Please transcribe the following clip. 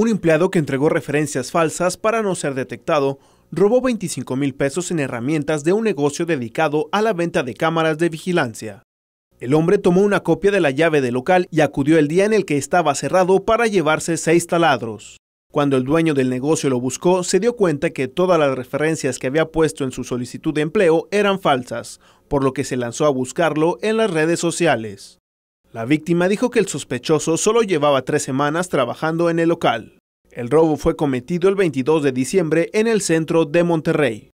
Un empleado que entregó referencias falsas para no ser detectado robó 25 mil pesos en herramientas de un negocio dedicado a la venta de cámaras de vigilancia. El hombre tomó una copia de la llave del local y acudió el día en el que estaba cerrado para llevarse seis taladros. Cuando el dueño del negocio lo buscó, se dio cuenta que todas las referencias que había puesto en su solicitud de empleo eran falsas, por lo que se lanzó a buscarlo en las redes sociales. La víctima dijo que el sospechoso solo llevaba tres semanas trabajando en el local. El robo fue cometido el 22 de diciembre en el centro de Monterrey.